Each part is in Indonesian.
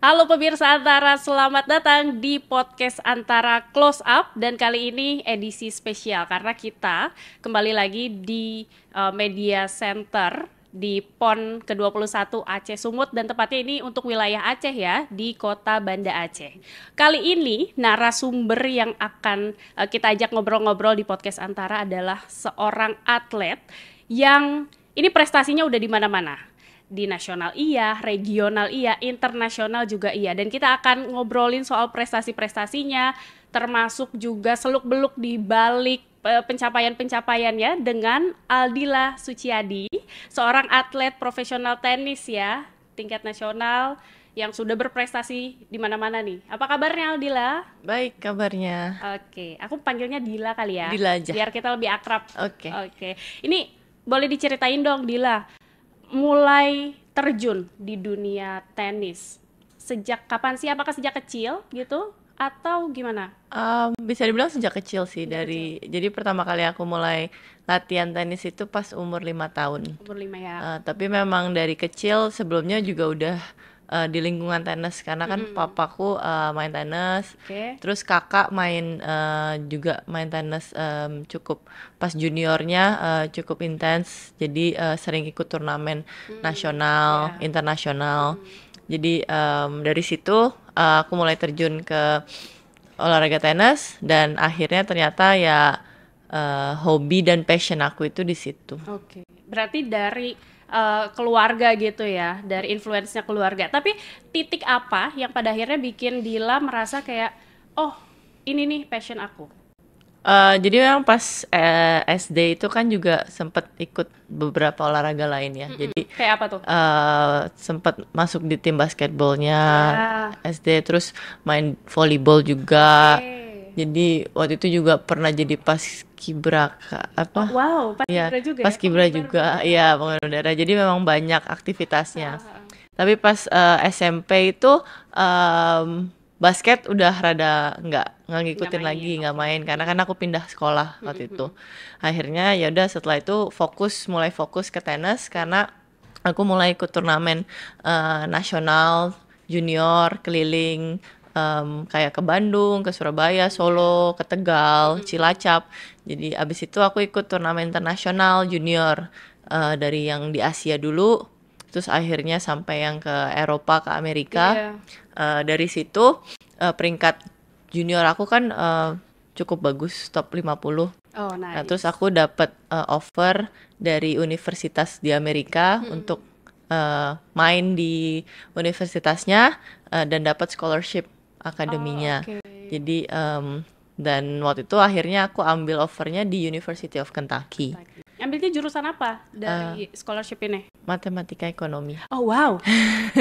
Halo pemirsa Antara, selamat datang di podcast Antara Close Up dan kali ini edisi spesial karena kita kembali lagi di uh, Media Center di PON ke-21 Aceh Sumut dan tepatnya ini untuk wilayah Aceh ya di kota Banda Aceh. Kali ini narasumber yang akan eh, kita ajak ngobrol-ngobrol di podcast Antara adalah seorang atlet yang ini prestasinya udah di mana-mana. Di nasional iya, regional iya, internasional juga iya dan kita akan ngobrolin soal prestasi-prestasinya termasuk juga seluk-beluk di balik pencapaian-pencapaiannya dengan Aldila Suciadi, seorang atlet profesional tenis ya, tingkat nasional yang sudah berprestasi di mana-mana nih. Apa kabarnya Aldila? Baik kabarnya. Oke, aku panggilnya Dila kali ya. Dila aja. Biar kita lebih akrab. Oke. Oke. Ini boleh diceritain dong Dila, mulai terjun di dunia tenis sejak kapan sih? Apakah sejak kecil gitu? atau gimana? Um, bisa dibilang sejak kecil sih sejak dari kecil. jadi pertama kali aku mulai latihan tenis itu pas umur lima tahun. Umur lima ya. Uh, tapi memang dari kecil sebelumnya juga udah uh, di lingkungan tenis karena kan -hmm. papaku uh, main tenis okay. terus kakak main uh, juga main tenis um, cukup pas juniornya uh, cukup intens jadi uh, sering ikut turnamen -hmm. nasional yeah. internasional -hmm. jadi um, dari situ Eh, aku mulai terjun ke olahraga tenis dan akhirnya ternyata ya uh, hobi dan passion aku itu di situ. Oke, okay. berarti dari uh, keluarga gitu ya, dari influence-nya keluarga. Tapi titik apa yang pada akhirnya bikin Dila merasa kayak oh ini nih passion aku? Uh, jadi memang pas eh, SD itu kan juga sempat ikut beberapa olahraga lain ya. Mm hmm Jadi kayak apa tuh? Uh, eh, sempat masuk di tim basketbolnya ah. SD, terus main volleyball juga. Okay. Jadi waktu itu juga pernah jadi pas kibraka apa? Oh, wow, pas iya, ya, juga. Pas kibra juga, iya pengen udara. Jadi memang banyak aktivitasnya. Ah. ah, ah. Tapi pas uh, eh, SMP itu um, basket udah rada nggak nggak ngikutin gak lagi nggak main karena kan aku pindah sekolah waktu itu akhirnya ya udah setelah itu fokus mulai fokus ke tenis karena aku mulai ikut turnamen uh, nasional junior keliling um, kayak ke Bandung ke Surabaya Solo ke Tegal Cilacap jadi abis itu aku ikut turnamen internasional junior uh, dari yang di Asia dulu terus akhirnya sampai yang ke Eropa ke Amerika yeah. Iya. uh, dari situ uh, peringkat junior aku kan uh, cukup bagus top 50 Oh, nah, nice. Nah, terus aku dapat uh, eh, offer dari universitas di Amerika hmm. untuk uh, main di universitasnya uh, dan dapat scholarship akademinya. Oh, okay. Jadi um, dan waktu itu akhirnya aku ambil offernya di University of Kentucky. Kentucky ambilnya jurusan apa dari uh, scholarship ini? Matematika ekonomi. Oh wow.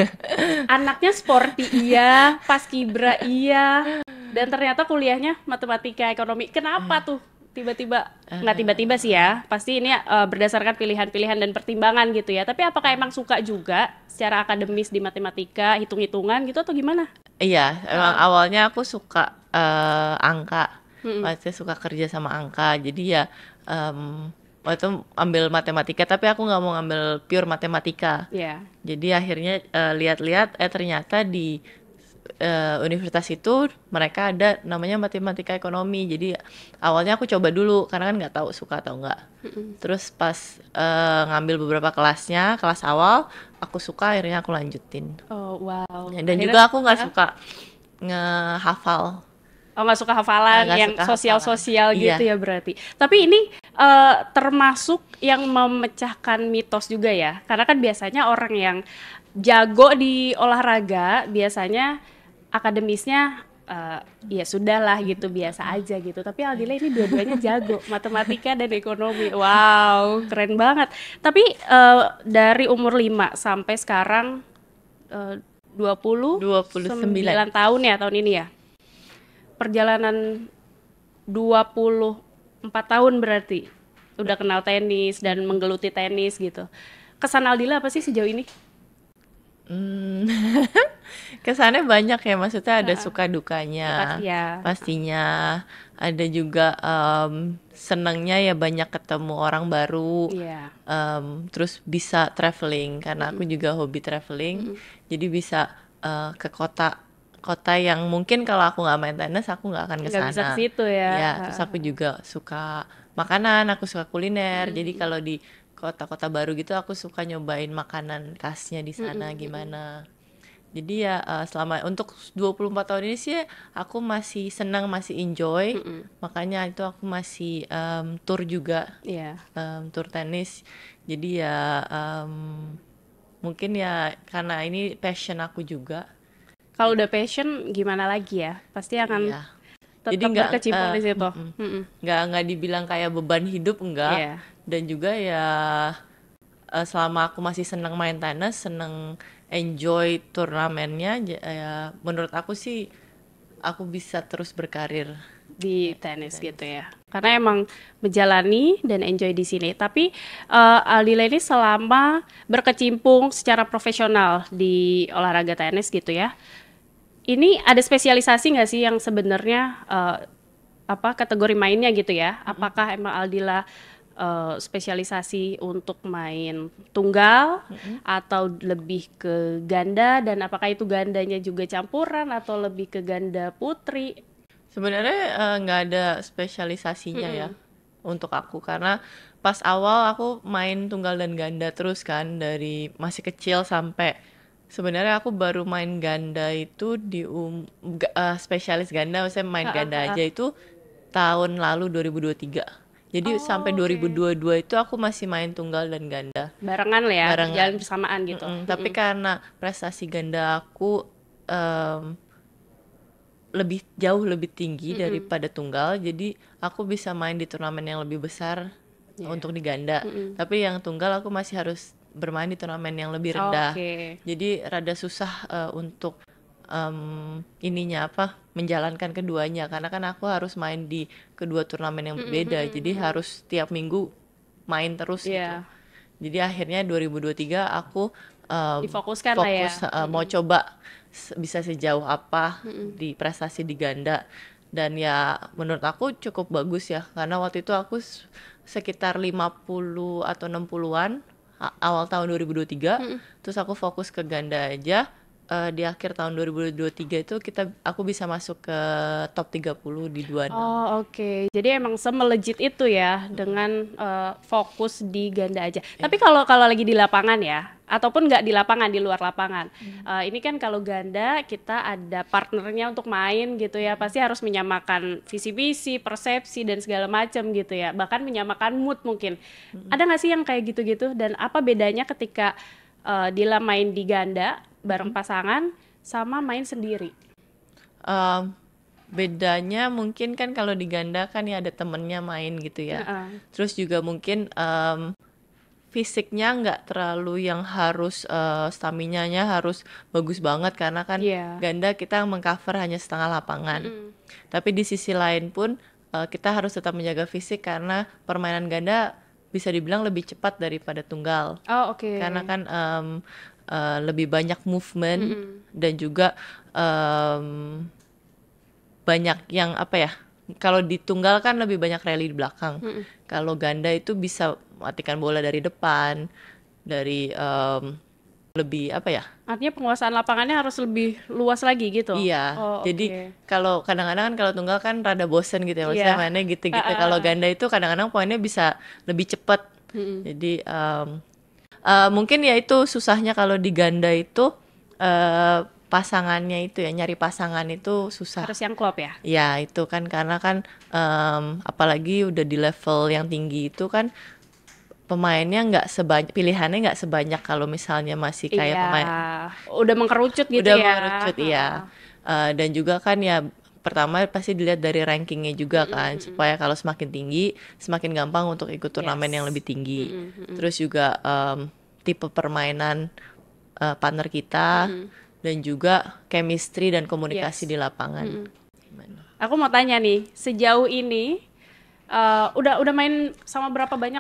Anaknya sporty iya, pas kibra iya, dan ternyata kuliahnya matematika ekonomi. Kenapa uh. tuh? tiba-tiba uh, nggak tiba-tiba sih ya pasti ini uh, berdasarkan pilihan-pilihan dan pertimbangan gitu ya tapi apakah emang suka juga secara akademis di matematika hitung-hitungan gitu atau gimana iya emang uh. awalnya aku suka uh, angka maksudnya pasti suka kerja sama angka jadi ya um, waktu itu ambil matematika tapi aku nggak mau ngambil pure matematika yeah. jadi akhirnya uh, lihat-lihat eh ternyata di uh, universitas itu mereka ada namanya matematika ekonomi jadi awalnya aku coba dulu karena kan nggak tahu suka atau nggak mm-hmm. terus pas uh, ngambil beberapa kelasnya kelas awal aku suka akhirnya aku lanjutin oh wow dan akhirnya, juga aku nggak suka ngehafal Oh nggak suka hafalan gak yang sosial-sosial iya. gitu ya berarti. Tapi ini uh, termasuk yang memecahkan mitos juga ya. Karena kan biasanya orang yang jago di olahraga biasanya akademisnya uh, ya sudahlah gitu biasa aja gitu. Tapi Aldila ini dua-duanya jago matematika dan ekonomi. Wow, keren banget. Tapi uh, dari umur 5 sampai sekarang uh, 20 29 tahun ya tahun ini ya perjalanan 24 tahun berarti udah kenal tenis dan menggeluti tenis gitu. Kesan Aldila apa sih sejauh ini? Hmm. Kesannya banyak ya, maksudnya ada uh, suka dukanya, ya, ya. pastinya ada juga um, senangnya ya banyak ketemu orang baru, yeah. Iya. um, terus bisa traveling karena mm -hmm. aku juga hobi traveling, mm -hmm. jadi bisa uh, ke kota kota yang mungkin kalau aku nggak main tenis aku nggak akan kesana. sana. bisa ke situ ya. ya. Terus aku juga suka makanan, aku suka kuliner. Hmm. Jadi kalau di kota-kota baru gitu aku suka nyobain makanan khasnya di sana hmm. hmm, hmm. gimana. Jadi ya eh, selama untuk 24 tahun ini sih aku masih senang, masih enjoy. Mm Makanya itu aku masih um, tour juga. Yeah. Iya. Um, tour tenis. Jadi ya um, mungkin ya karena ini passion aku juga kalau udah passion gimana lagi ya? Pasti akan iya. tetap Jadi gak, berkecimpung uh, di eh, situ. Mm, mm, mm. Nggak nggak dibilang kayak beban hidup enggak. Yeah. Dan juga ya eh, selama aku masih seneng main tenis, seneng enjoy turnamennya, ya menurut aku sih aku bisa terus berkarir di tenis, tenis gitu ya. Karena emang menjalani dan enjoy di sini. Tapi uh, Aldila ini selama berkecimpung secara profesional di olahraga tenis gitu ya ini ada spesialisasi nggak sih yang sebenarnya uh, apa kategori mainnya gitu ya? Apakah emang Aldila uh, spesialisasi untuk main tunggal mm-hmm. atau lebih ke ganda dan apakah itu gandanya juga campuran atau lebih ke ganda putri? Sebenarnya eh, nggak uh, ada spesialisasinya mm-hmm. ya untuk aku karena pas awal aku main tunggal dan ganda terus kan dari masih kecil sampai Sebenarnya aku baru main ganda itu di um, uh, spesialis ganda, saya main uh, ganda uh, aja uh. itu tahun lalu 2023. Jadi oh, sampai okay. 2022 itu aku masih main tunggal dan ganda. Barengan lah ya, Barengan. jalan bersamaan gitu. Mm -hmm. Mm -hmm. Tapi karena prestasi ganda aku um, lebih jauh lebih tinggi mm -hmm. daripada tunggal, jadi aku bisa main di turnamen yang lebih besar yeah. untuk di ganda. Mm -hmm. Tapi yang tunggal aku masih harus bermain di turnamen yang lebih rendah. Okay. Jadi rada susah uh, untuk um, ininya apa menjalankan keduanya karena kan aku harus main di kedua turnamen yang berbeda. Mm -hmm. Jadi harus tiap minggu main terus yeah. gitu. Jadi akhirnya 2023 aku um, difokuskan fokus, lah ya. Uh, mm. mau coba bisa sejauh apa mm di prestasi di ganda dan ya menurut aku cukup bagus ya karena waktu itu aku sekitar 50 atau 60-an awal tahun 2023 hmm. terus aku fokus ke ganda aja uh, di akhir tahun 2023 itu kita aku bisa masuk ke top 30 di 26. Oh, oke. Okay. Jadi emang semelejit itu ya dengan uh, fokus di ganda aja. Yeah. Tapi kalau kalau lagi di lapangan ya ataupun nggak di lapangan di luar lapangan. Hmm. Uh, ini kan kalau ganda kita ada partnernya untuk main gitu ya. Pasti harus menyamakan visi visi persepsi dan segala macam gitu ya. Bahkan menyamakan mood mungkin. Hmm. Ada nggak sih yang kayak gitu-gitu dan apa bedanya ketika uh, Dila main di ganda bareng pasangan sama main sendiri? Uh, bedanya mungkin kan kalau di ganda kan ya ada temennya main gitu ya. Uh -uh. Terus juga mungkin um, fisiknya nggak terlalu yang harus uh, stamina-nya harus bagus banget karena kan yeah. ganda kita mengcover hanya setengah lapangan. Mm. Tapi di sisi lain pun uh, kita harus tetap menjaga fisik karena permainan ganda bisa dibilang lebih cepat daripada tunggal. Oh, oke. Okay. Karena kan um, uh, lebih banyak movement mm -hmm. dan juga um, banyak yang apa ya kalau ditunggal kan lebih banyak rally di belakang. Mm -hmm. Kalau ganda itu bisa matikan bola dari depan, dari um, lebih apa ya? Artinya penguasaan lapangannya harus lebih luas lagi gitu. Iya. Oh, jadi okay. kalau kadang-kadang kan kalau tunggal kan rada bosen gitu ya maksudnya yeah. mainnya gitu-gitu. Ah, ah, kalau ah. ganda itu kadang-kadang poinnya bisa lebih cepat. Mm -hmm. Jadi um, uh, mungkin ya itu susahnya kalau di ganda itu uh, pasangannya itu ya nyari pasangan itu susah harus yang klop ya ya itu kan karena kan um, apalagi udah di level yang tinggi itu kan pemainnya nggak sebanyak pilihannya nggak sebanyak kalau misalnya masih kayak iya. pemain udah mengkerucut gitu udah ya udah mengkerucut iya uh, dan juga kan ya pertama pasti dilihat dari rankingnya juga kan mm -hmm. supaya kalau semakin tinggi semakin gampang untuk ikut turnamen yes. yang lebih tinggi mm -hmm. terus juga um, tipe permainan uh, partner kita mm dan juga chemistry dan komunikasi yes. di lapangan. mm Aku mau tanya nih, sejauh ini uh, udah udah main sama berapa banyak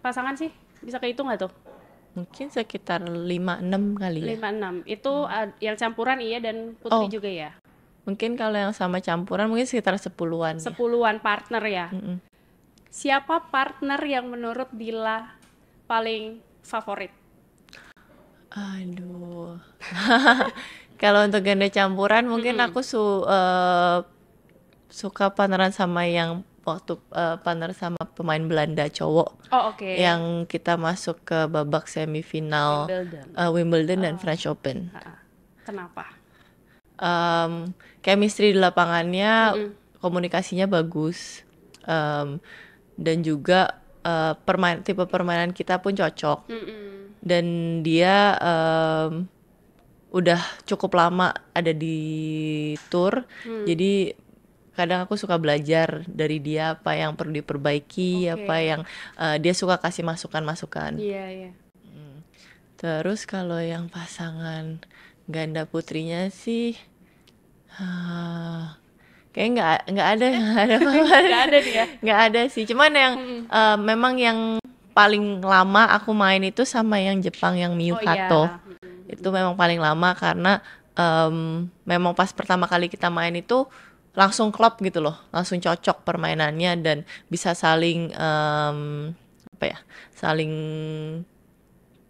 pasangan sih? Bisa kehitung nggak tuh? Mungkin sekitar 5-6 kali ya. 5-6. Itu hmm. yang campuran iya dan putri oh. juga ya? Mungkin kalau yang sama campuran mungkin sekitar 10-an. 10 ya. partner ya. Mm -mm. Siapa partner yang menurut Dila paling favorit? Aduh. Kalau untuk ganda campuran mungkin hmm. aku su uh, suka paneran sama yang waktu uh, eh, partner sama pemain Belanda cowok. Oh, oke. Okay. Yang kita masuk ke babak semifinal Wimbledon, uh, Wimbledon oh. dan ah. French Open. Ah, ah. Kenapa? Um, chemistry di lapangannya mm -hmm. komunikasinya bagus. Um, dan juga uh, permain tipe permainan kita pun cocok mm -mm. dan dia um, udah cukup lama ada di tour hmm. jadi kadang aku suka belajar dari dia apa yang perlu diperbaiki okay. apa yang uh, dia suka kasih masukan masukan yeah, yeah. terus kalau yang pasangan ganda putrinya sih uh, kayak nggak nggak ada nggak ada nggak ada dia nggak ada sih cuman yang hmm. uh, memang yang paling lama aku main itu sama yang Jepang yang oh, Miyukato oh, iya. itu memang paling lama karena um, memang pas pertama kali kita main itu langsung klop gitu loh langsung cocok permainannya dan bisa saling um, apa ya saling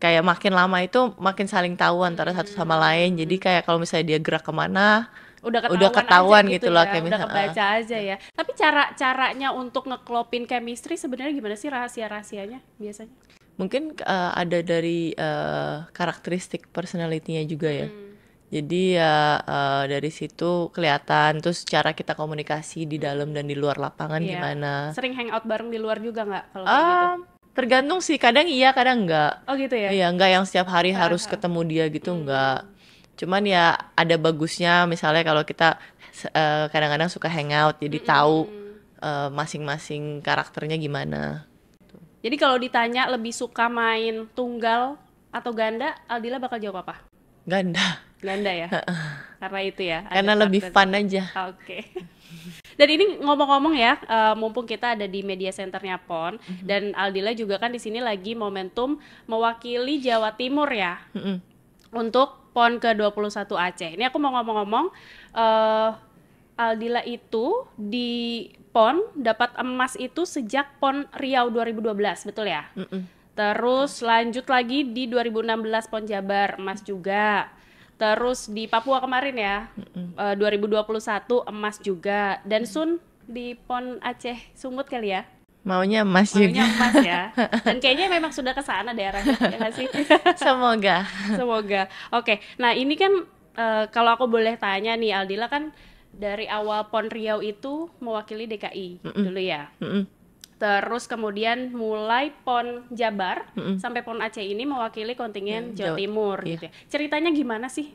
kayak makin lama itu makin saling tahu antara satu sama lain jadi kayak kalau misalnya dia gerak kemana udah ketahuan, udah ketahuan aja gitu, gitu loh ya, chemistry. udah kebaca uh. aja ya. Tapi cara caranya untuk ngeklopin chemistry sebenarnya gimana sih rahasia-rahasianya biasanya? Mungkin uh, ada dari uh, karakteristik personalitinya juga ya. Hmm. Jadi ya uh, dari situ kelihatan terus cara kita komunikasi di dalam dan di luar lapangan yeah. gimana. Sering hangout bareng di luar juga nggak kalau um, kayak gitu? Tergantung sih, kadang iya, kadang enggak. Oh gitu ya. Iya, enggak yang setiap hari harus ketemu dia gitu hmm. enggak cuman ya ada bagusnya misalnya kalau kita kadang eh, kadang-kadang suka hangout jadi mm-hmm. tahu masing eh, masing-masing karakternya gimana jadi kalau ditanya lebih suka main tunggal atau ganda Aldila bakal jawab apa ganda ganda ya karena itu ya karena lebih fun aja oke okay. dan ini ngomong-ngomong ya uh, mumpung kita ada di media centernya pon mm-hmm. dan Aldila juga kan di sini lagi momentum mewakili Jawa Timur ya mm-hmm. untuk PON ke-21 Aceh. Ini aku mau ngomong-ngomong uh, Aldila itu di PON dapat emas itu sejak PON Riau 2012, betul ya? Mm -mm. Terus lanjut lagi di 2016 PON Jabar emas juga. Terus di Papua kemarin ya, mm dua Uh, 2021 emas juga. Dan Sun di PON Aceh Sungut kali ya? Maunya emas Maunya juga. Maunya emas ya. Dan kayaknya memang sudah ke sana daerahnya, ya gak sih? Semoga. Semoga. Oke. Nah, ini kan uh, kalau aku boleh tanya nih Aldila kan dari awal Pon Riau itu mewakili DKI mm -mm. dulu ya. Mm -mm. Terus kemudian mulai PON Jabar mm -mm. sampai PON Aceh ini mewakili kontingen iya, Jawa, Jawa Timur iya. gitu ya. Ceritanya gimana sih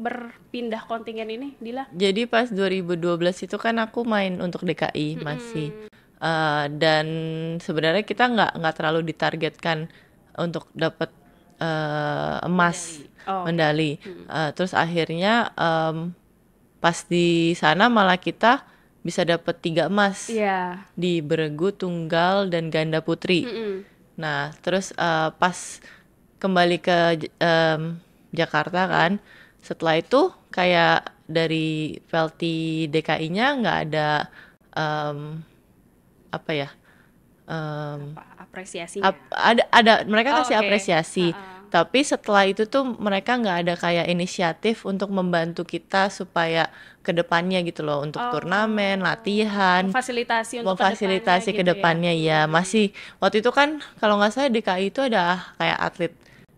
berpindah kontingen ini, Dila? Jadi pas 2012 itu kan aku main untuk DKI mm -mm. masih uh, dan sebenarnya kita nggak nggak terlalu ditargetkan untuk dapat uh, eh, emas mendali, oh, mendali. Uh, hmm. eh, terus akhirnya um, pas di sana malah kita bisa dapat tiga emas yeah. di beregu tunggal dan ganda putri. Mm -mm. Nah terus uh, pas kembali ke um, Jakarta kan, setelah itu kayak dari Velti DKI-nya nggak ada um, apa ya um, apresiasi ap, ya? ada ada mereka oh, kasih okay. apresiasi uh -uh. tapi setelah itu tuh mereka nggak ada kayak inisiatif untuk membantu kita supaya kedepannya gitu loh untuk oh. turnamen latihan fasilitasi untuk memfasilitasi kedepannya, kedepannya gitu ya. ya masih waktu itu kan kalau nggak salah DKI itu ada kayak atlet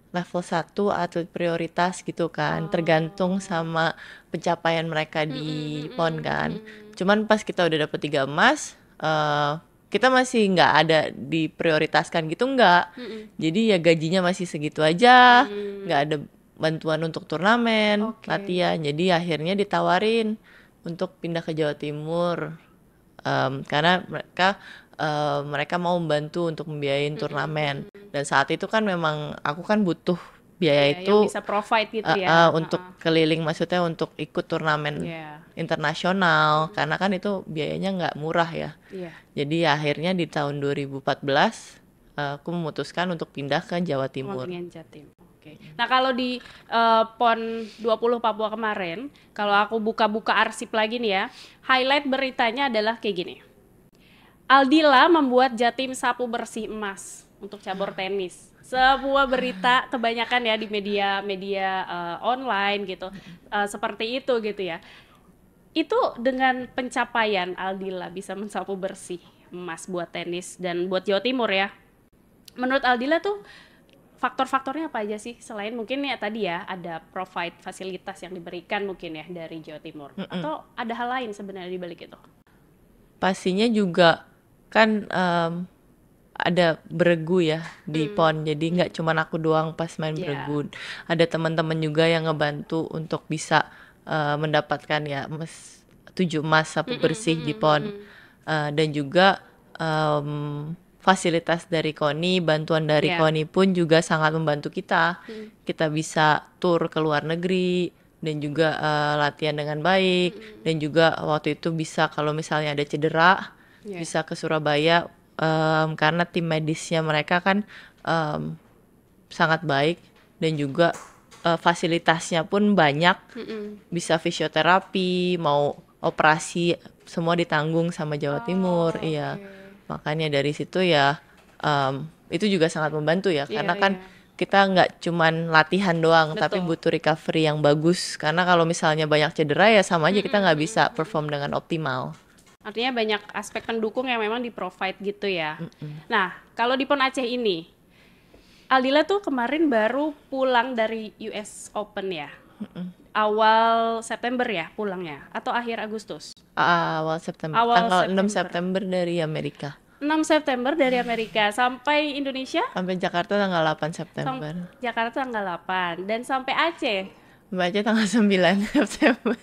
level 1 atlet prioritas gitu kan oh. tergantung sama pencapaian mereka di -hmm. hmm, hmm pon kan mm -hmm. cuman pas kita udah dapet tiga emas uh, kita masih nggak ada diprioritaskan gitu nggak mm jadi ya gajinya masih segitu aja nggak mm. ada bantuan untuk turnamen okay. latihan jadi akhirnya ditawarin untuk pindah ke Jawa Timur um, karena mereka uh, mereka mau membantu untuk membiayain turnamen mm. dan saat itu kan memang aku kan butuh biaya yeah, itu bisa provide gitu uh, ya. Uh, untuk uh -huh. keliling maksudnya untuk ikut turnamen yeah. internasional hmm. karena kan itu biayanya nggak murah ya. Yeah. Jadi akhirnya di tahun 2014 uh, eh, aku memutuskan untuk pindah ke Jawa Timur. Nah, kalau di uh, PON 20 Papua kemarin, kalau aku buka-buka arsip lagi nih ya, highlight beritanya adalah kayak gini. Aldila membuat Jatim sapu bersih emas untuk cabur tenis semua berita kebanyakan ya di media-media uh, eh, online gitu uh, seperti itu gitu ya itu dengan pencapaian Aldila bisa mensapu bersih emas buat tenis dan buat Jawa Timur ya menurut Aldila tuh faktor-faktornya apa aja sih selain mungkin ya tadi ya ada provide fasilitas yang diberikan mungkin ya dari Jawa Timur mm -mm. atau ada hal lain sebenarnya di balik itu pastinya juga kan um, ada beregu ya di hmm. pon jadi nggak cuma aku doang pas main yeah. beregu ada teman-teman juga yang ngebantu untuk bisa uh, mendapatkan ya mes tujuh emas sapu hmm, bersih mm -hmm. di hmm, pon uh, hmm, eh, dan juga um, fasilitas dari Koni bantuan dari yeah. Koni pun juga sangat membantu kita mm. kita bisa tur ke luar negeri dan juga uh, latihan dengan baik mm. dan juga waktu itu bisa kalau misalnya ada cedera yeah. bisa ke Surabaya um, karena tim medisnya mereka kan um, sangat baik dan juga uh, fasilitasnya pun banyak mm -mm. bisa fisioterapi mau operasi semua ditanggung sama Jawa oh, Timur oh, iya makanya dari situ ya um, itu juga sangat membantu ya yeah, karena iya, kan yeah. kita nggak cuman latihan doang Betul. tapi butuh recovery yang bagus karena kalau misalnya banyak cedera ya sama aja mm -hmm. kita nggak bisa perform dengan optimal Artinya banyak aspek pendukung yang memang di provide gitu ya. Mm -mm. Nah, kalau di Pon Aceh ini, Aldila tuh kemarin baru pulang dari US Open ya. Mm -mm. Awal September ya pulangnya atau akhir Agustus? Uh, awal September. Awal Tanggal September. 6 September dari Amerika. 6 September dari Amerika sampai Indonesia? Sampai Jakarta tanggal 8 September. Sam Jakarta tanggal 8 dan sampai Aceh. Aceh tanggal 9 September.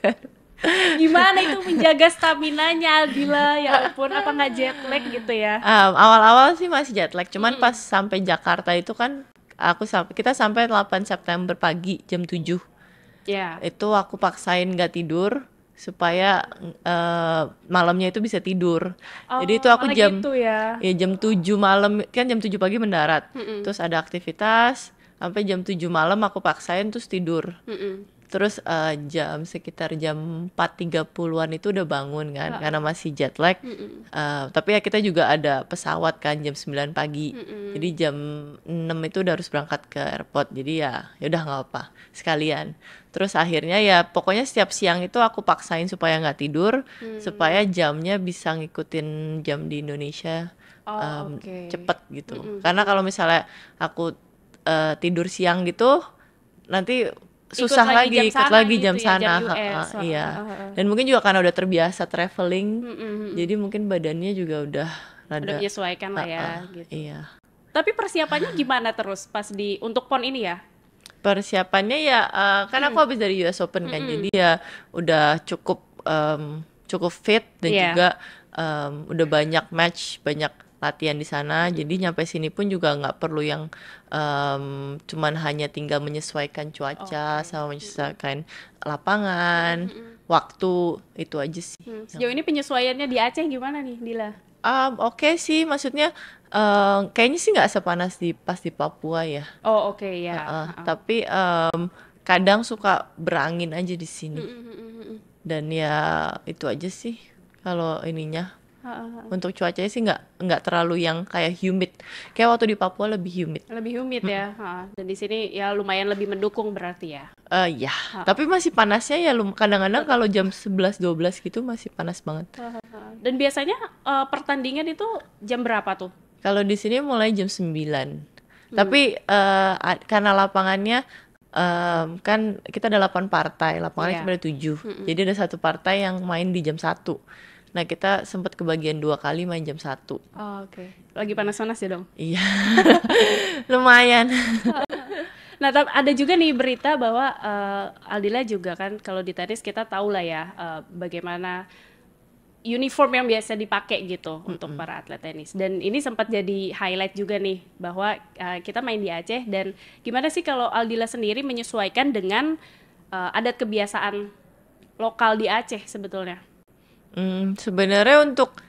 Gimana itu menjaga stamina-nya Aldila? Ya ampun, apa nggak jet lag gitu ya? Um, awal-awal sih masih jet lag, cuman hmm. pas sampai Jakarta itu kan aku kita sampai 8 September pagi jam 7. Yeah. Itu aku paksain nggak tidur supaya uh, malamnya itu bisa tidur. Oh, Jadi itu oh, aku jam gitu ya. ya jam tujuh malam kan jam tujuh pagi mendarat. Mm -mm. Terus ada aktivitas sampai jam tujuh malam aku paksain terus tidur. Mm -mm terus uh, jam sekitar jam 4.30-an itu udah bangun kan oh. karena masih jet lag. Mm -mm. Uh, tapi ya kita juga ada pesawat kan jam 9 pagi. Mm -mm. Jadi jam 6 itu udah harus berangkat ke airport. Jadi ya ya udah nggak apa sekalian. Terus akhirnya ya pokoknya setiap siang itu aku paksain supaya nggak tidur mm. supaya jamnya bisa ngikutin jam di Indonesia. Oh, um, okay. cepet gitu. Mm hmm Karena kalau misalnya aku uh, tidur siang gitu nanti susah ikut lagi, lagi lagi jam gitu ya, sana ya, jam ha, ha, iya dan mungkin juga karena udah terbiasa traveling mm -hmm. jadi mungkin badannya juga udah rada, udah menyesuaikan lah ya ha, gitu iya tapi persiapannya gimana terus pas di untuk pon ini ya persiapannya ya uh, kan aku habis dari US Open kan mm -hmm. jadi ya udah cukup um, cukup fit dan yeah. juga um, udah banyak match banyak latihan di sana jadi nyampe sini pun juga nggak perlu yang um, cuman hanya tinggal menyesuaikan cuaca okay. sama menyesuaikan lapangan mm -hmm. waktu itu aja sih mm. sejauh ini penyesuaiannya di Aceh gimana nih Dila um, oke okay sih maksudnya um, kayaknya sih nggak sepanas di pas di Papua ya oh oke okay, ya yeah. uh, uh, uh. tapi um, kadang suka berangin aja di sini mm -hmm. dan ya itu aja sih kalau ininya Uh, Untuk cuacanya sih nggak nggak terlalu yang kayak humid. Kayak waktu di Papua lebih humid. Lebih humid hmm. ya. Uh, dan di sini ya lumayan lebih mendukung berarti ya. Uh, ya, uh. tapi masih panasnya ya kadang-kadang kalau jam 11 12 gitu masih panas banget. Uh, huh Dan biasanya uh, pertandingan itu jam berapa tuh? Kalau di sini mulai jam 9. Hmm. Tapi uh, karena lapangannya um, kan kita ada 8 partai, lapangannya yeah. cuma ada 7. Mm -hmm. Jadi ada satu partai yang main di jam 1 Nah kita sempat kebagian dua kali main jam satu. Oh, Oke. Okay. Lagi panas-panas ya dong? Iya. Lumayan. nah tapi ada juga nih berita bahwa uh, Aldila juga kan kalau di tenis kita tahu lah ya uh, bagaimana uniform yang biasa dipakai gitu mm -hmm. untuk para atlet tenis. Dan ini sempat jadi highlight juga nih bahwa uh, kita main di Aceh dan gimana sih kalau Aldila sendiri menyesuaikan dengan uh, adat kebiasaan lokal di Aceh sebetulnya? Hmm, sebenarnya untuk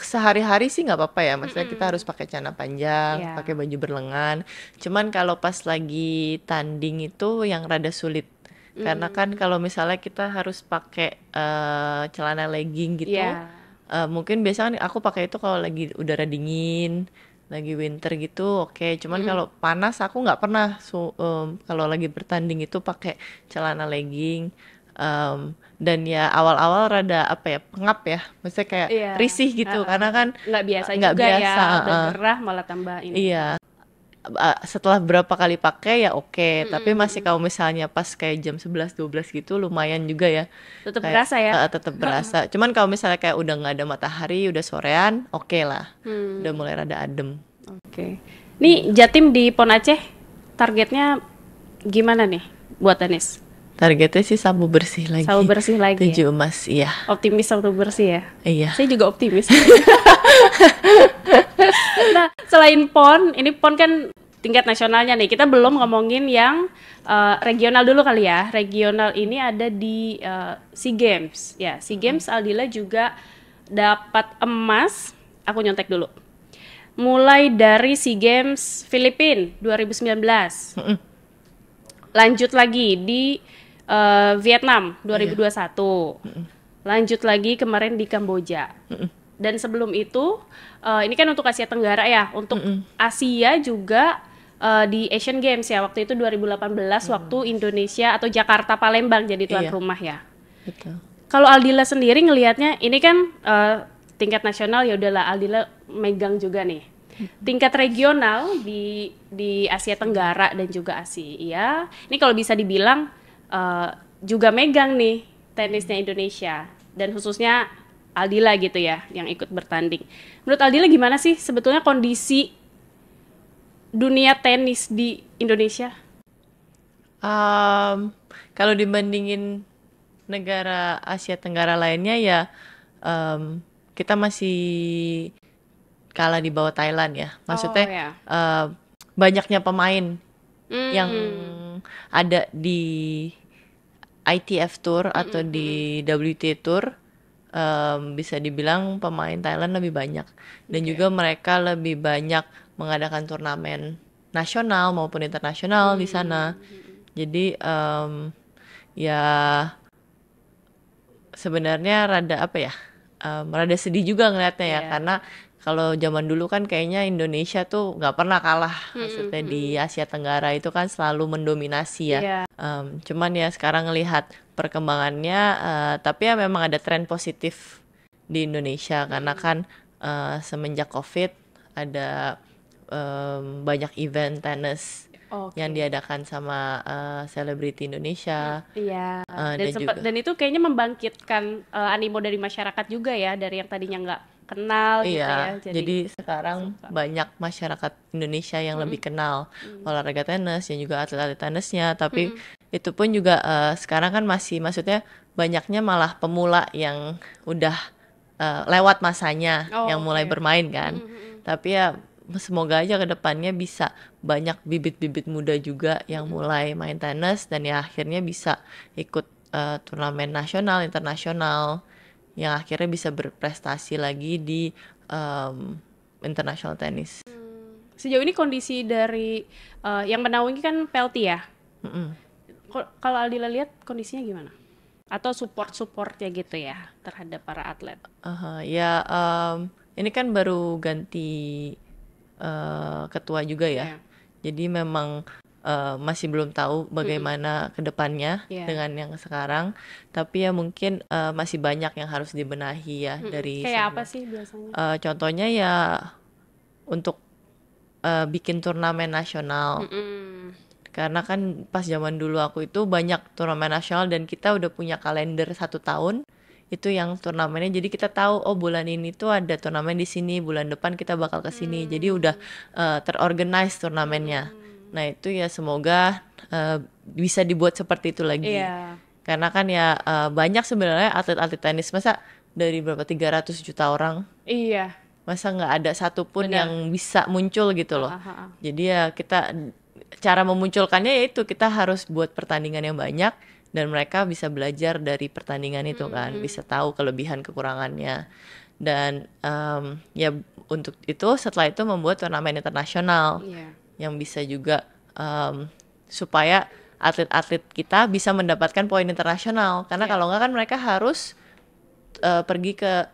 sehari-hari sih nggak apa-apa ya, maksudnya mm hmm kita harus pakai celana panjang, yeah. pakai baju berlengan. Cuman kalau pas lagi tanding itu yang rada sulit mm. karena kan kalau misalnya kita harus pakai uh, celana legging gitu, yeah. Iya. uh, mungkin biasanya kan aku pakai itu kalau lagi udara dingin, lagi winter gitu, oke. Okay. Cuman mm. kalau panas aku nggak pernah so, um, kalau lagi bertanding itu pakai celana legging um, dan ya awal-awal rada apa ya pengap ya maksudnya kayak yeah. risih gitu uh, karena kan nggak biasa nggak ya, biasa ya, udah gerah malah tambah ini iya uh, setelah berapa kali pakai ya oke okay. -hmm. tapi masih kalau misalnya pas kayak jam 11 12 gitu lumayan juga ya tetap berasa ya uh, tetap berasa cuman kalau misalnya kayak udah nggak ada matahari udah sorean oke okay lah hmm. udah mulai rada adem oke okay. nih Jatim di Pon Aceh targetnya gimana nih buat tenis? targetnya sih sabu bersih lagi. Sabu bersih lagi. Ya? Tujuh emas, iya. Optimis sabu bersih ya? Iya. Saya juga optimis. nah, selain PON, ini PON kan tingkat nasionalnya nih. Kita belum ngomongin yang uh, regional dulu kali ya. Regional ini ada di uh, SEA Games. Ya, SEA Games hmm. Aldila juga dapat emas. Aku nyontek dulu. Mulai dari SEA Games Filipina 2019. Hmm. Lanjut lagi di Eh, Vietnam 2021. Iya. Lanjut lagi kemarin di Kamboja. Dan sebelum itu uh, ini kan untuk Asia Tenggara ya, untuk Asia juga uh, di Asian Games ya waktu itu 2018 waktu Indonesia atau Jakarta Palembang jadi tuan iya. rumah ya. Kalau Aldila sendiri ngelihatnya ini kan uh, tingkat nasional ya udahlah Aldila megang juga nih. Tingkat regional di di Asia Tenggara dan juga Asia. Ini kalau bisa dibilang uh, juga megang nih tenisnya Indonesia dan khususnya Aldila gitu ya yang ikut bertanding. Menurut Aldila gimana sih sebetulnya kondisi dunia tenis di Indonesia? Um, kalau dibandingin negara Asia Tenggara lainnya ya um, kita masih kalah di bawah Thailand ya. Maksudnya oh, yeah. Ya. uh, banyaknya pemain mm. yang hmm. ada di ITF Tour atau di WT Tour um, bisa dibilang pemain Thailand lebih banyak dan okay. juga mereka lebih banyak mengadakan turnamen nasional maupun internasional di sana. Jadi um, ya sebenarnya rada apa ya? Um, rada sedih juga ngelihatnya yeah. ya iya. karena kalau zaman dulu kan kayaknya Indonesia tuh nggak pernah kalah mm -hmm. maksudnya hmm, di hmm. Asia Tenggara itu kan selalu mendominasi ya yeah. Iya. um, cuman ya sekarang ngelihat perkembangannya uh, tapi ya memang ada tren positif di Indonesia mm -hmm. karena kan uh, semenjak COVID ada um, banyak event tenis okay. yang diadakan sama eh, selebriti uh, Indonesia. Iya. Uh, dan, dan, dan itu kayaknya membangkitkan uh, animo dari masyarakat juga ya dari yang tadinya nggak kenal gitu iya, gitu ya. Jadi, jadi sekarang suka. banyak masyarakat Indonesia yang hmm. lebih kenal hmm. olahraga tenis dan juga atlet-atlet tenisnya, tapi hmm. itu pun juga uh, sekarang kan masih maksudnya banyaknya malah pemula yang udah uh, lewat masanya oh, yang mulai okay. bermain kan. Hmm. Tapi ya semoga aja kedepannya bisa banyak bibit-bibit muda juga yang hmm. mulai main tenis dan ya akhirnya bisa ikut uh, turnamen nasional, internasional yang akhirnya bisa berprestasi lagi di um, international tennis hmm. Sejauh ini kondisi dari uh, yang menaungi kan Pelti ya. Mm -hmm. Kalau Aldila lihat kondisinya gimana? Atau support support ya gitu ya terhadap para atlet? Uh, ya um, ini kan baru ganti uh, ketua juga ya. Yeah. Jadi memang uh, masih belum tahu bagaimana mm -hmm. kedepannya yeah. dengan yang sekarang. Tapi ya mungkin uh, masih banyak yang harus dibenahi ya -hmm. dari. Kayak sebelum. apa sih biasanya? Uh, contohnya ya untuk uh, bikin turnamen nasional. Mm Karena kan pas zaman dulu aku itu banyak turnamen nasional dan kita udah punya kalender satu tahun itu yang turnamennya jadi kita tahu oh bulan ini tuh ada turnamen di sini bulan depan kita bakal ke sini hmm. jadi udah uh, terorganize turnamennya hmm Nah itu ya semoga uh, bisa dibuat seperti itu lagi. Yeah. Karena kan ya uh, banyak sebenarnya atlet-atlet tenis masa dari berapa 300 juta orang. Iya. Masa nggak ada satupun Benar. yang bisa muncul gitu loh. -huh. Ah, ah, ah. Jadi ya kita cara memunculkannya yaitu kita harus buat pertandingan yang banyak dan mereka bisa belajar dari pertandingan itu mm -hmm. kan, hmm. bisa tahu kelebihan kekurangannya. Dan um, ya untuk itu setelah itu membuat turnamen internasional. Yeah yang bisa juga um, supaya atlet-atlet kita bisa mendapatkan poin internasional karena yeah. kalau nggak kan mereka harus uh, pergi ke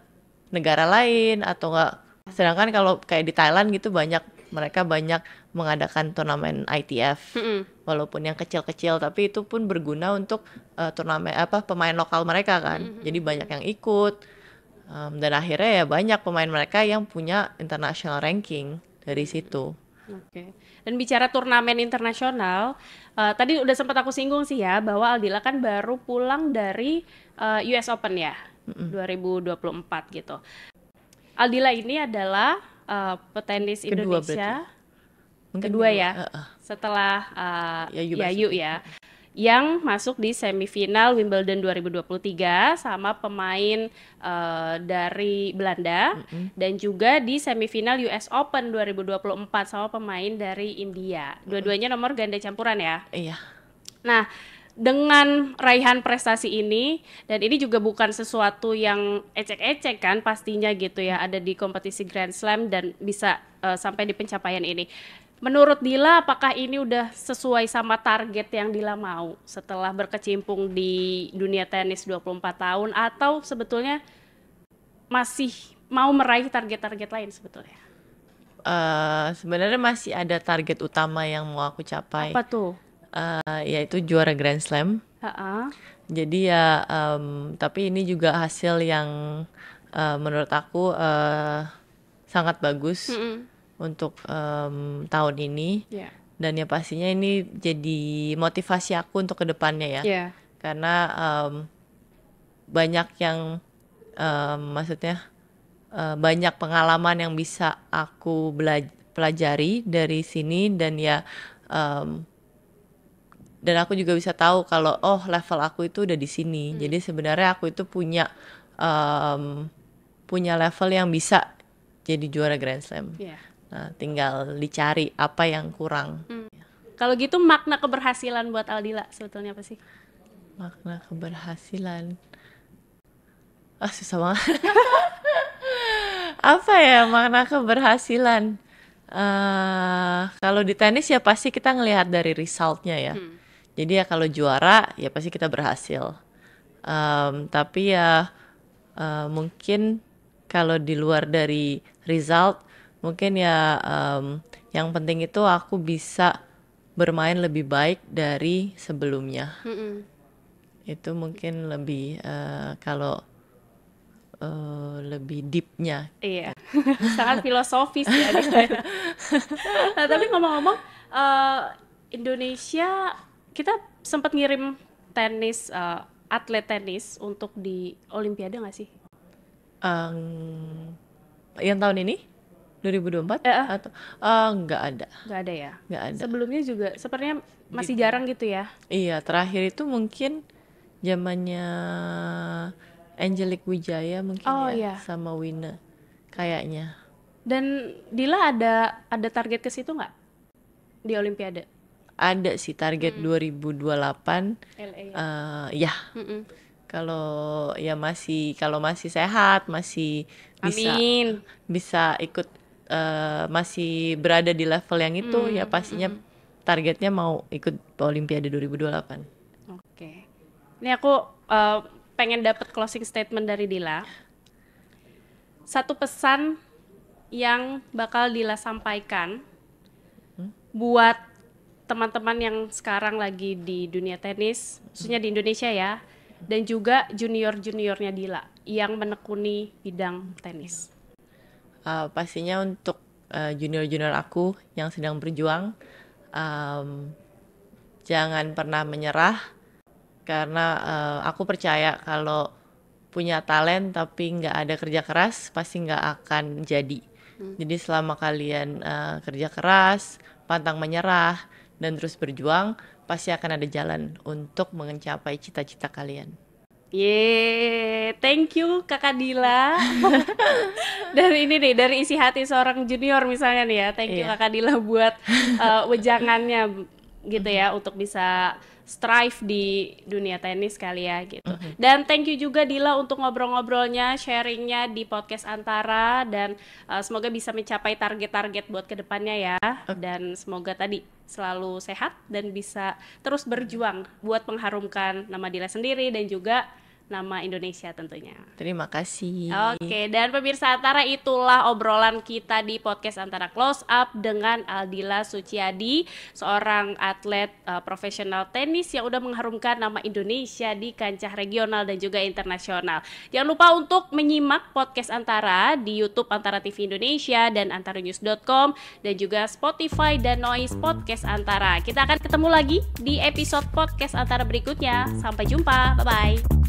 negara lain atau nggak sedangkan kalau kayak di Thailand gitu banyak mereka banyak mengadakan turnamen ITF mm -hmm. walaupun yang kecil-kecil tapi itu pun berguna untuk uh, turnamen apa pemain lokal mereka kan mm -hmm. jadi banyak yang ikut um, dan akhirnya ya banyak pemain mereka yang punya international ranking dari situ Oke. Dan bicara turnamen internasional, uh, tadi udah sempat aku singgung sih ya bahwa Aldila kan baru pulang dari uh, eh, US Open ya, mm -hmm. 2024 gitu. Aldila ini adalah uh, petenis kedua Indonesia berarti. kedua, ya, uh, uh. setelah uh, Yayu, Yayu ya yang masuk di semifinal Wimbledon 2023 sama pemain uh, dari Belanda mm -hmm. dan juga di semifinal US Open 2024 sama pemain dari India. Dua-duanya nomor ganda campuran ya. Iya. Nah, dengan raihan prestasi ini dan ini juga bukan sesuatu yang ecek-ecek kan pastinya gitu ya ada di kompetisi Grand Slam dan bisa uh, sampai di pencapaian ini Menurut Dila, apakah ini udah sesuai sama target yang Dila mau setelah berkecimpung di dunia tenis 24 tahun atau sebetulnya masih mau meraih target-target lain sebetulnya? Uh, sebenarnya masih ada target utama yang mau aku capai. Apa tuh? Uh, yaitu juara Grand Slam. Uh-uh. Jadi ya, um, tapi ini juga hasil yang uh, menurut aku uh, sangat bagus. Mm -mm untuk um, tahun ini yeah. dan ya pastinya ini jadi motivasi aku untuk kedepannya ya yeah. karena um, banyak yang um, maksudnya uh, banyak pengalaman yang bisa aku pelajari dari sini dan ya um, dan aku juga bisa tahu kalau oh level aku itu udah di sini hmm. jadi sebenarnya aku itu punya um, punya level yang bisa jadi juara Grand Slam. Yeah. Nah, tinggal dicari apa yang kurang. Hmm. Kalau gitu makna keberhasilan buat Aldila sebetulnya apa sih? Makna keberhasilan. Ah, susah banget. apa ya makna keberhasilan? Uh, kalau di tenis ya pasti kita ngelihat dari resultnya ya. Hmm. Jadi ya kalau juara ya pasti kita berhasil. Um, tapi ya uh, mungkin kalau di luar dari result mungkin ya um, yang penting itu aku bisa bermain lebih baik dari sebelumnya mm -mm. itu mungkin lebih uh, kalau uh, lebih deepnya iya sangat filosofis ya nah, tapi ngomong-ngomong uh, Indonesia kita sempat ngirim tenis uh, atlet tenis untuk di Olimpiade nggak sih um, yang tahun ini 2024 eh, ah. atau uh, nggak ada nggak ada ya nggak ada sebelumnya juga sepertinya masih gitu. jarang gitu ya iya terakhir itu mungkin zamannya Angelic Wijaya mungkin oh, ya iya. sama Wina kayaknya dan Dila ada ada target ke situ nggak di Olimpiade ada sih target hmm. 2028 LA. Uh, ya mm -mm kalau ya masih kalau masih sehat masih bisa Amin. bisa ikut uh, masih berada di level yang itu mm, ya hmm, pastinya mm. targetnya mau ikut Olimpiade 2028. Oke. Okay. Ini aku uh, pengen dapat closing statement dari Dila. Satu pesan yang bakal Dila sampaikan hmm? buat teman-teman yang sekarang lagi di dunia tenis, khususnya di Indonesia ya, dan juga junior-juniornya Dila yang menekuni bidang tenis uh, pastinya untuk eh, junior-junior uh, aku yang sedang berjuang um, jangan pernah menyerah karena uh, aku percaya kalau punya talent tapi nggak ada kerja keras pasti nggak akan jadi hmm. jadi selama kalian uh, kerja keras pantang menyerah dan terus berjuang pasti akan ada jalan untuk mencapai cita-cita kalian Ye, thank you Kakak Dila. dari ini nih, dari isi hati seorang junior misalnya nih ya. Thank you yeah. Kakak Dila buat uh, wejangannya gitu ya mm-hmm. untuk bisa strive di dunia tenis kali ya gitu. Mm Dan thank you juga Dila untuk ngobrol-ngobrolnya, sharingnya di podcast Antara dan uh, semoga bisa mencapai target-target buat kedepannya ya. Okay. Dan semoga tadi selalu sehat dan bisa terus berjuang buat mengharumkan nama Dila sendiri dan juga nama Indonesia tentunya. Terima kasih. Oke, dan pemirsa Antara itulah obrolan kita di podcast Antara Close Up dengan Aldila Suciadi, seorang atlet uh, profesional tenis yang udah mengharumkan nama Indonesia di kancah regional dan juga internasional. Jangan lupa untuk menyimak podcast Antara di YouTube Antara TV Indonesia dan antaranews.com dan juga Spotify dan Noise Podcast Antara. Kita akan ketemu lagi di episode podcast Antara berikutnya. Sampai jumpa. Bye bye.